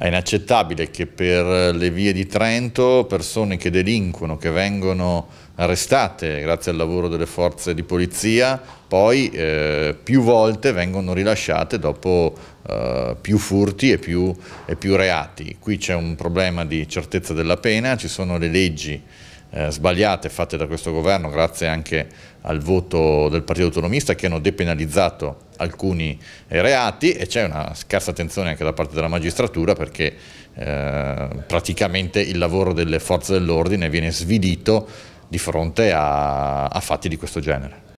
È inaccettabile che per le vie di Trento persone che delinquono, che vengono arrestate grazie al lavoro delle forze di polizia, poi eh, più volte vengono rilasciate dopo eh, più furti e più, e più reati. Qui c'è un problema di certezza della pena, ci sono le leggi eh, sbagliate fatte da questo governo grazie anche al voto del Partito Autonomista che hanno depenalizzato alcuni eh, reati e c'è una scarsa attenzione anche da parte della magistratura perché eh, praticamente il lavoro delle forze dell'ordine viene svidito di fronte a, a fatti di questo genere.